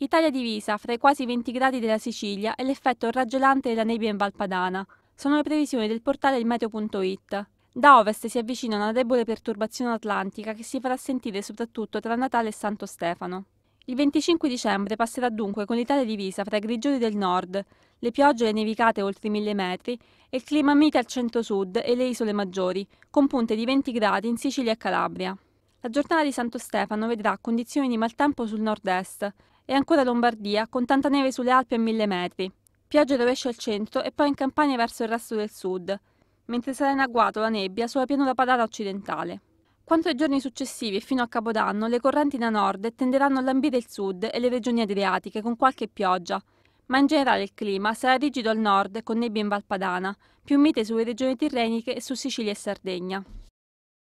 Italia divisa fra i quasi 20 gradi della Sicilia e l'effetto raggelante della nebbia in Valpadana. Sono le previsioni del portale ilmeteo.it. Da ovest si avvicina una debole perturbazione atlantica che si farà sentire soprattutto tra Natale e Santo Stefano. Il 25 dicembre passerà dunque con l'Italia divisa fra i grigiori del nord, le piogge e le nevicate oltre i mille metri e il clima mite al centro-sud e le isole maggiori, con punte di 20 gradi in Sicilia e Calabria. La giornata di Santo Stefano vedrà condizioni di maltempo sul nord-est e ancora Lombardia, con tanta neve sulle Alpi a mille metri. Piogge rovescio al centro e poi in campagna verso il resto del sud, mentre sarà in agguato la nebbia sulla pianura padana occidentale. Quanto ai giorni successivi e fino a Capodanno, le correnti da nord tenderanno a lambire il sud e le regioni adriatiche con qualche pioggia, ma in generale il clima sarà rigido al nord con nebbia in Valpadana, più mite sulle regioni tirreniche e su Sicilia e Sardegna.